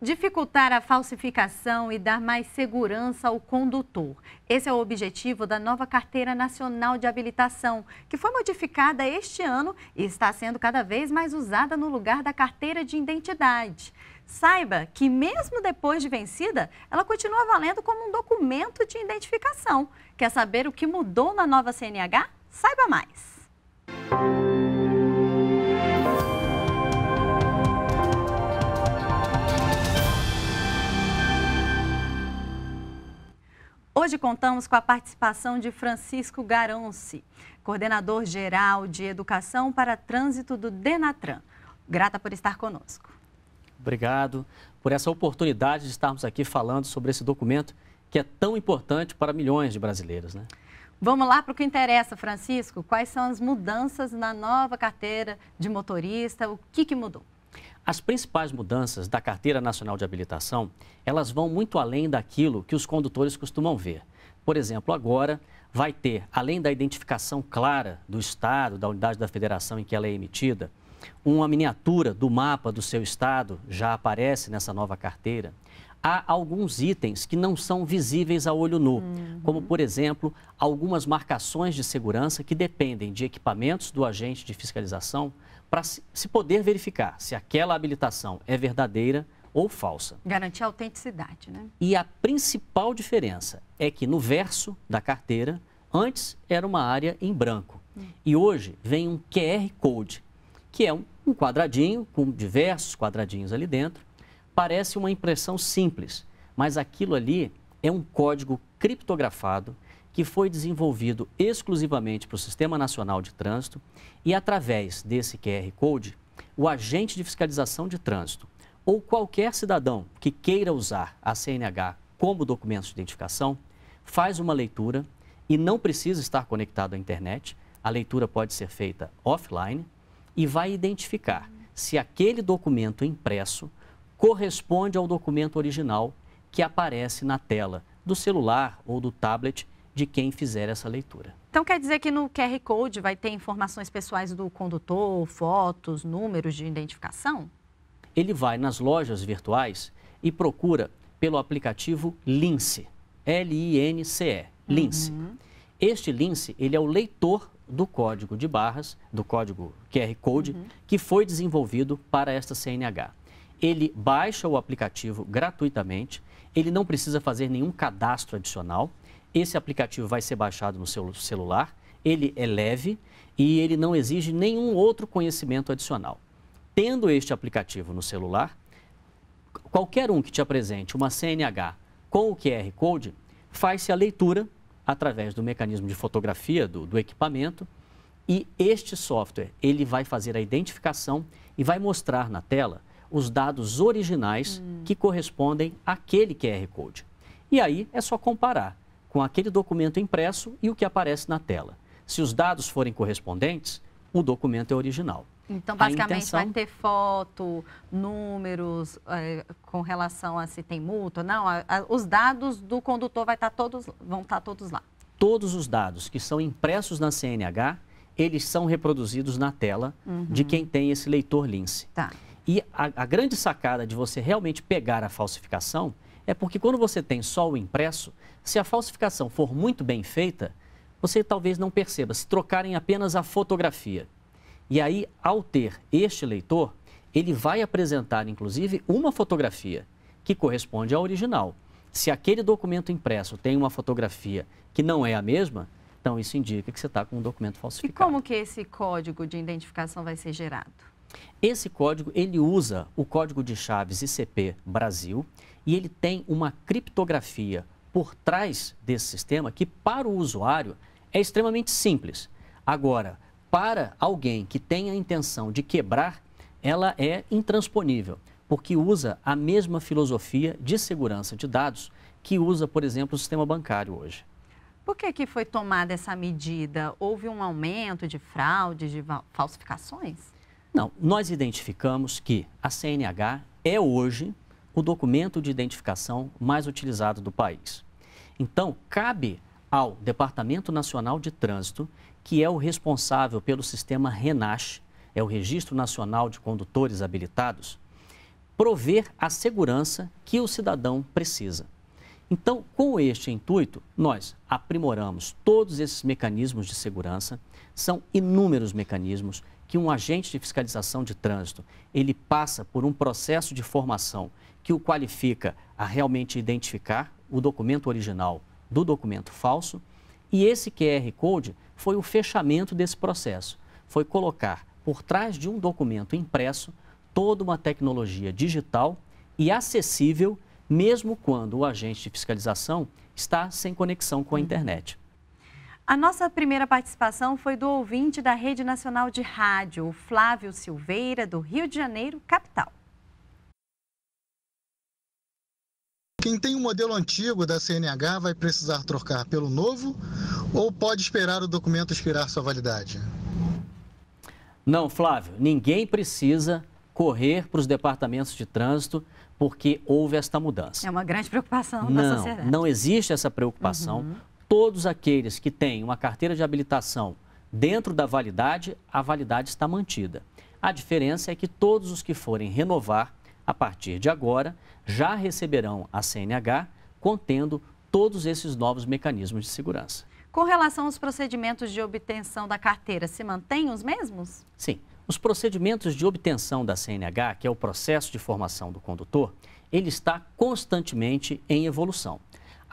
Dificultar a falsificação e dar mais segurança ao condutor. Esse é o objetivo da nova Carteira Nacional de Habilitação, que foi modificada este ano e está sendo cada vez mais usada no lugar da carteira de identidade. Saiba que, mesmo depois de vencida, ela continua valendo como um documento de identificação. Quer saber o que mudou na nova CNH? Saiba mais! Hoje contamos com a participação de Francisco Garonce, coordenador geral de Educação para Trânsito do Denatran. Grata por estar conosco. Obrigado por essa oportunidade de estarmos aqui falando sobre esse documento que é tão importante para milhões de brasileiros, né? Vamos lá para o que interessa, Francisco. Quais são as mudanças na nova carteira de motorista? O que, que mudou? As principais mudanças da Carteira Nacional de Habilitação, elas vão muito além daquilo que os condutores costumam ver. Por exemplo, agora vai ter, além da identificação clara do estado, da unidade da federação em que ela é emitida, uma miniatura do mapa do seu estado já aparece nessa nova carteira. Há alguns itens que não são visíveis a olho nu, uhum. como, por exemplo, algumas marcações de segurança que dependem de equipamentos do agente de fiscalização para se poder verificar se aquela habilitação é verdadeira ou falsa. Garantir a autenticidade, né? E a principal diferença é que no verso da carteira, antes era uma área em branco. Hum. E hoje vem um QR Code, que é um, um quadradinho com diversos quadradinhos ali dentro. Parece uma impressão simples, mas aquilo ali é um código criptografado que foi desenvolvido exclusivamente para o Sistema Nacional de Trânsito e, através desse QR Code, o agente de fiscalização de trânsito ou qualquer cidadão que queira usar a CNH como documento de identificação faz uma leitura e não precisa estar conectado à internet. A leitura pode ser feita offline e vai identificar se aquele documento impresso corresponde ao documento original que aparece na tela do celular ou do tablet de quem fizer essa leitura. Então quer dizer que no QR Code vai ter informações pessoais do condutor, fotos, números de identificação? Ele vai nas lojas virtuais e procura pelo aplicativo Lince, L-I-N-C-E, Lince. Uhum. Este Lince, ele é o leitor do código de barras, do código QR Code, uhum. que foi desenvolvido para esta CNH. Ele baixa o aplicativo gratuitamente, ele não precisa fazer nenhum cadastro adicional, esse aplicativo vai ser baixado no seu celular, ele é leve e ele não exige nenhum outro conhecimento adicional. Tendo este aplicativo no celular, qualquer um que te apresente uma CNH com o QR Code, faz-se a leitura através do mecanismo de fotografia do, do equipamento e este software, ele vai fazer a identificação e vai mostrar na tela os dados originais hum. que correspondem àquele QR Code. E aí é só comparar com aquele documento impresso e o que aparece na tela. Se os dados forem correspondentes, o documento é original. Então, basicamente, intenção... vai ter foto, números é, com relação a se tem multa, não? A, a, os dados do condutor vai estar tá todos, vão estar tá todos lá. Todos os dados que são impressos na CNH, eles são reproduzidos na tela uhum. de quem tem esse leitor lince. Tá. E a, a grande sacada de você realmente pegar a falsificação é porque quando você tem só o impresso, se a falsificação for muito bem feita, você talvez não perceba, se trocarem apenas a fotografia. E aí, ao ter este leitor, ele vai apresentar, inclusive, uma fotografia que corresponde à original. Se aquele documento impresso tem uma fotografia que não é a mesma, então isso indica que você está com um documento falsificado. E como que esse código de identificação vai ser gerado? Esse código, ele usa o código de chaves ICP Brasil e ele tem uma criptografia por trás desse sistema que, para o usuário, é extremamente simples. Agora, para alguém que tem a intenção de quebrar, ela é intransponível, porque usa a mesma filosofia de segurança de dados que usa, por exemplo, o sistema bancário hoje. Por que, que foi tomada essa medida? Houve um aumento de fraudes, de falsificações? Não, nós identificamos que a CNH é hoje o documento de identificação mais utilizado do país. Então, cabe ao Departamento Nacional de Trânsito, que é o responsável pelo sistema RENASH, é o Registro Nacional de Condutores Habilitados, prover a segurança que o cidadão precisa. Então, com este intuito, nós aprimoramos todos esses mecanismos de segurança, são inúmeros mecanismos, que um agente de fiscalização de trânsito, ele passa por um processo de formação que o qualifica a realmente identificar o documento original do documento falso, e esse QR Code foi o fechamento desse processo. Foi colocar por trás de um documento impresso toda uma tecnologia digital e acessível, mesmo quando o agente de fiscalização está sem conexão com a uhum. internet. A nossa primeira participação foi do ouvinte da Rede Nacional de Rádio, Flávio Silveira, do Rio de Janeiro, capital. Quem tem o um modelo antigo da CNH vai precisar trocar pelo novo ou pode esperar o documento expirar sua validade? Não, Flávio, ninguém precisa correr para os departamentos de trânsito porque houve esta mudança. É uma grande preocupação não, da sociedade. Não existe essa preocupação. Uhum todos aqueles que têm uma carteira de habilitação dentro da validade, a validade está mantida. A diferença é que todos os que forem renovar a partir de agora já receberão a CNH contendo todos esses novos mecanismos de segurança. Com relação aos procedimentos de obtenção da carteira, se mantêm os mesmos? Sim. Os procedimentos de obtenção da CNH, que é o processo de formação do condutor, ele está constantemente em evolução.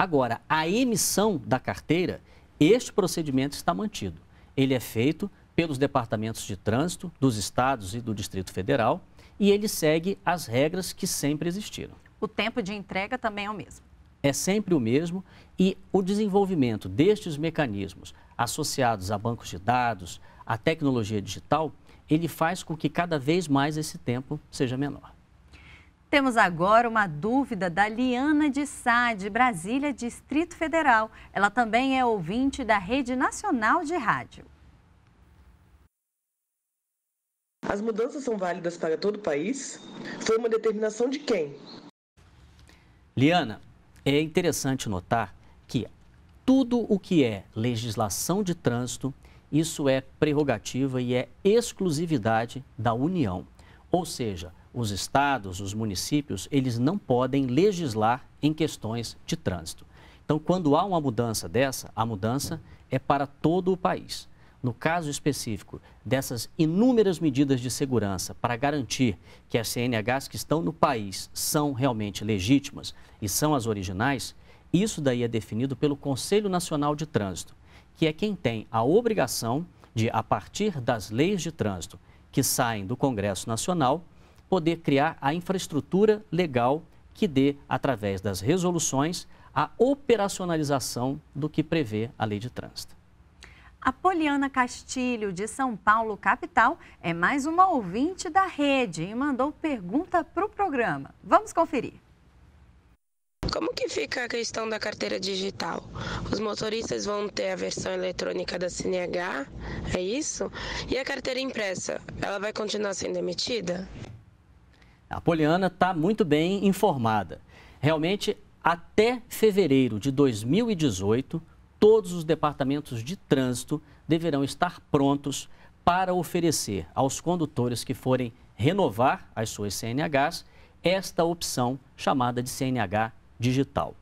Agora, a emissão da carteira, este procedimento está mantido. Ele é feito pelos departamentos de trânsito dos estados e do Distrito Federal e ele segue as regras que sempre existiram. O tempo de entrega também é o mesmo. É sempre o mesmo e o desenvolvimento destes mecanismos associados a bancos de dados, a tecnologia digital, ele faz com que cada vez mais esse tempo seja menor. Temos agora uma dúvida da Liana de Sá, de Brasília, Distrito Federal. Ela também é ouvinte da Rede Nacional de Rádio. As mudanças são válidas para todo o país? Foi uma determinação de quem? Liana, é interessante notar que tudo o que é legislação de trânsito, isso é prerrogativa e é exclusividade da União. Ou seja, os estados, os municípios, eles não podem legislar em questões de trânsito. Então, quando há uma mudança dessa, a mudança é para todo o país. No caso específico dessas inúmeras medidas de segurança para garantir que as CNHs que estão no país são realmente legítimas e são as originais, isso daí é definido pelo Conselho Nacional de Trânsito, que é quem tem a obrigação de, a partir das leis de trânsito que saem do Congresso Nacional, poder criar a infraestrutura legal que dê, através das resoluções, a operacionalização do que prevê a lei de trânsito. A Poliana Castilho, de São Paulo, capital, é mais uma ouvinte da rede e mandou pergunta para o programa. Vamos conferir. Como que fica a questão da carteira digital? Os motoristas vão ter a versão eletrônica da CNH, é isso? E a carteira impressa, ela vai continuar sendo emitida? A Poliana está muito bem informada. Realmente, até fevereiro de 2018, todos os departamentos de trânsito deverão estar prontos para oferecer aos condutores que forem renovar as suas CNHs esta opção chamada de CNH digital.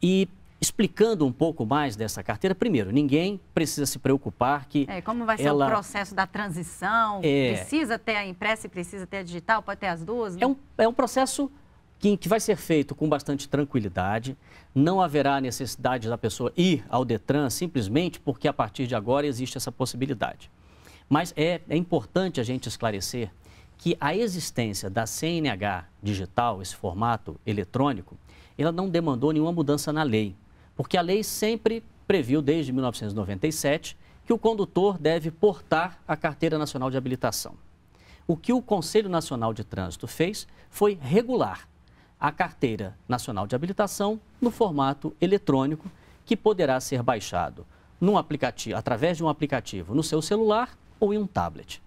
E explicando um pouco mais dessa carteira. Primeiro, ninguém precisa se preocupar que. É, como vai ela... ser o processo da transição? É... Precisa ter a impressa e precisa ter a digital? Pode ter as duas? Né? É, um, é um processo que, que vai ser feito com bastante tranquilidade. Não haverá necessidade da pessoa ir ao Detran simplesmente porque a partir de agora existe essa possibilidade. Mas é, é importante a gente esclarecer que a existência da CNH digital, esse formato eletrônico, ela não demandou nenhuma mudança na lei. Porque a lei sempre previu, desde 1997, que o condutor deve portar a Carteira Nacional de Habilitação. O que o Conselho Nacional de Trânsito fez foi regular a Carteira Nacional de Habilitação no formato eletrônico, que poderá ser baixado num aplicativo, através de um aplicativo no seu celular ou em um tablet.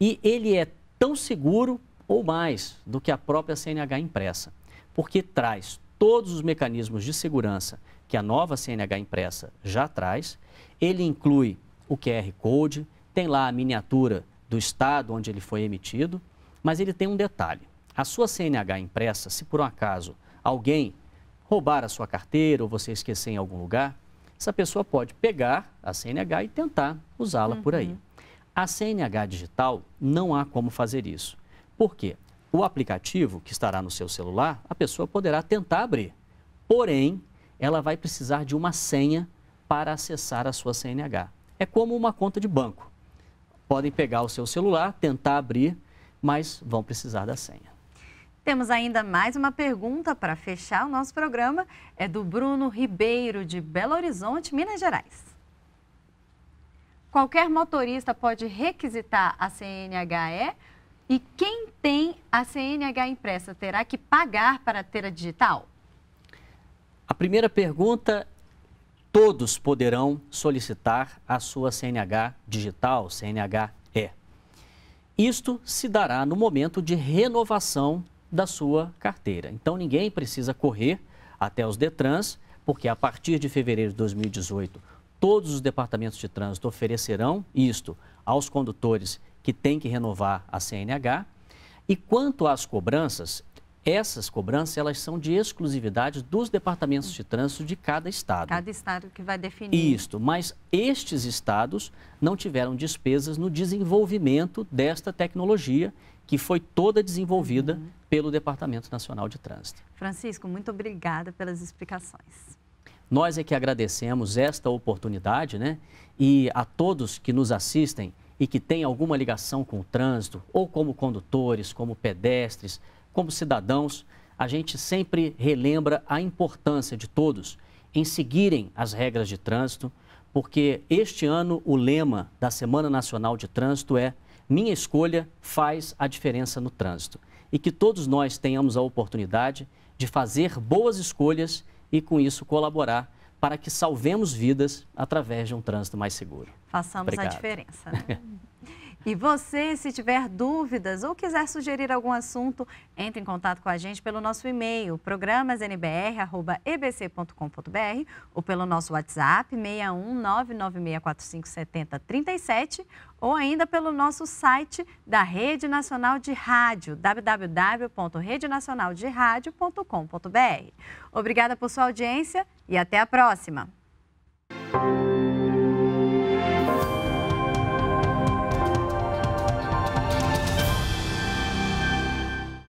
E ele é tão seguro ou mais do que a própria CNH impressa, porque traz todos os mecanismos de segurança que a nova CNH impressa já traz. Ele inclui o QR Code, tem lá a miniatura do estado onde ele foi emitido, mas ele tem um detalhe. A sua CNH impressa, se por um acaso alguém roubar a sua carteira ou você esquecer em algum lugar, essa pessoa pode pegar a CNH e tentar usá-la uhum. por aí. Uhum. A CNH digital não há como fazer isso. Por quê? O aplicativo que estará no seu celular, a pessoa poderá tentar abrir. Porém, ela vai precisar de uma senha para acessar a sua CNH. É como uma conta de banco. Podem pegar o seu celular, tentar abrir, mas vão precisar da senha. Temos ainda mais uma pergunta para fechar o nosso programa. É do Bruno Ribeiro, de Belo Horizonte, Minas Gerais. Qualquer motorista pode requisitar a CNHE e quem tem a CNH impressa terá que pagar para ter a digital? A primeira pergunta todos poderão solicitar a sua CNH digital, CNH-E. Isto se dará no momento de renovação da sua carteira. Então ninguém precisa correr até os Detrans, porque a partir de fevereiro de 2018, todos os departamentos de trânsito oferecerão isto aos condutores que tem que renovar a CNH. E quanto às cobranças, essas cobranças elas são de exclusividade dos departamentos de trânsito de cada estado. Cada estado que vai definir. Isto, mas estes estados não tiveram despesas no desenvolvimento desta tecnologia que foi toda desenvolvida uhum. pelo Departamento Nacional de Trânsito. Francisco, muito obrigada pelas explicações. Nós é que agradecemos esta oportunidade, né? E a todos que nos assistem, e que tem alguma ligação com o trânsito, ou como condutores, como pedestres, como cidadãos, a gente sempre relembra a importância de todos em seguirem as regras de trânsito, porque este ano o lema da Semana Nacional de Trânsito é Minha escolha faz a diferença no trânsito. E que todos nós tenhamos a oportunidade de fazer boas escolhas e, com isso, colaborar para que salvemos vidas através de um trânsito mais seguro. Façamos Obrigado. a diferença. Né? E você, se tiver dúvidas ou quiser sugerir algum assunto, entre em contato com a gente pelo nosso e-mail, programasnbr.ebc.com.br ou pelo nosso WhatsApp, 61996457037 ou ainda pelo nosso site da Rede Nacional de Rádio, www.redenacionalderadio.com.br. Obrigada por sua audiência e até a próxima!